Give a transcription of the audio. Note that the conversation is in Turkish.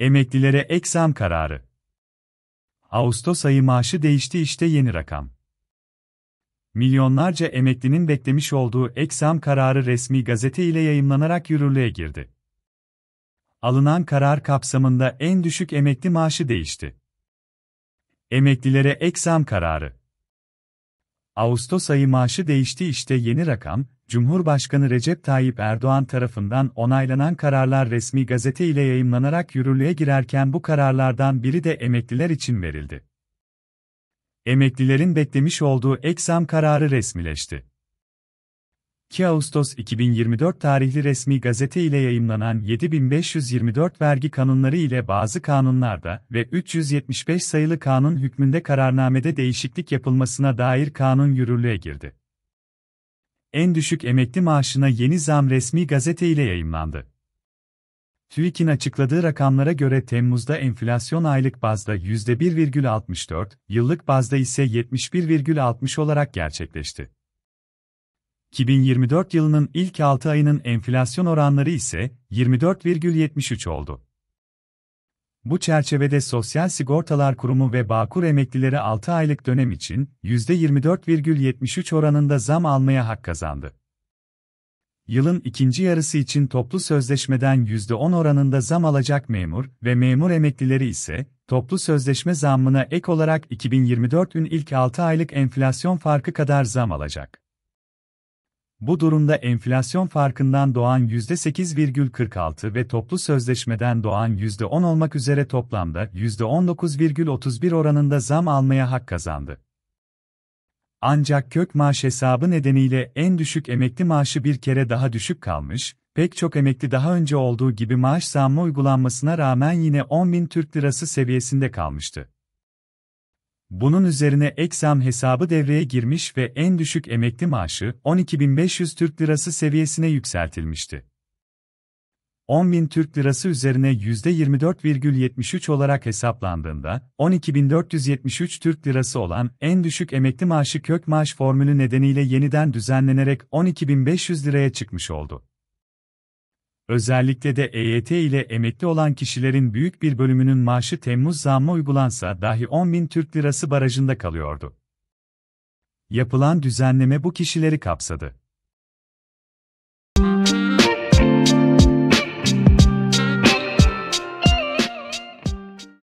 Emeklilere ek zam kararı. Ağustos ayı maaşı değişti işte yeni rakam. Milyonlarca emeklinin beklemiş olduğu ek zam kararı resmi gazete ile yayımlanarak yürürlüğe girdi. Alınan karar kapsamında en düşük emekli maaşı değişti. Emeklilere ek zam kararı. Ağustos ayı maaşı değişti işte yeni rakam, Cumhurbaşkanı Recep Tayyip Erdoğan tarafından onaylanan kararlar resmi gazete ile yayımlanarak yürürlüğe girerken bu kararlardan biri de emekliler için verildi. Emeklilerin beklemiş olduğu eksam kararı resmileşti. 2 Ağustos 2024 tarihli resmi gazete ile yayımlanan 7524 vergi kanunları ile bazı kanunlarda ve 375 sayılı kanun hükmünde kararnamede değişiklik yapılmasına dair kanun yürürlüğe girdi en düşük emekli maaşına yeni zam resmi gazete ile yayımlandı. TÜİK'in açıkladığı rakamlara göre Temmuz'da enflasyon aylık bazda %1,64, yıllık bazda ise 71,60 olarak gerçekleşti. 2024 yılının ilk 6 ayının enflasyon oranları ise 24,73 oldu. Bu çerçevede Sosyal Sigortalar Kurumu ve Bağkur emeklileri 6 aylık dönem için %24,73 oranında zam almaya hak kazandı. Yılın ikinci yarısı için toplu sözleşmeden %10 oranında zam alacak memur ve memur emeklileri ise toplu sözleşme zammına ek olarak 2024'ün ilk 6 aylık enflasyon farkı kadar zam alacak. Bu durumda enflasyon farkından doğan %8,46 ve toplu sözleşmeden doğan %10 olmak üzere toplamda %19,31 oranında zam almaya hak kazandı. Ancak kök maaş hesabı nedeniyle en düşük emekli maaşı bir kere daha düşük kalmış, pek çok emekli daha önce olduğu gibi maaş zammı uygulanmasına rağmen yine 10 bin Türk Lirası seviyesinde kalmıştı. Bunun üzerine Eksam hesabı devreye girmiş ve en düşük emekli maaşı 12.500 Türk Lirası seviyesine yükseltilmişti. 10.000 Türk Lirası üzerine %24,73 olarak hesaplandığında 12.473 Türk Lirası olan en düşük emekli maaşı kök maaş formülü nedeniyle yeniden düzenlenerek 12.500 liraya çıkmış oldu. Özellikle de EYT ile emekli olan kişilerin büyük bir bölümünün maaşı Temmuz zammı uygulansa dahi 10 bin Türk lirası barajında kalıyordu. Yapılan düzenleme bu kişileri kapsadı.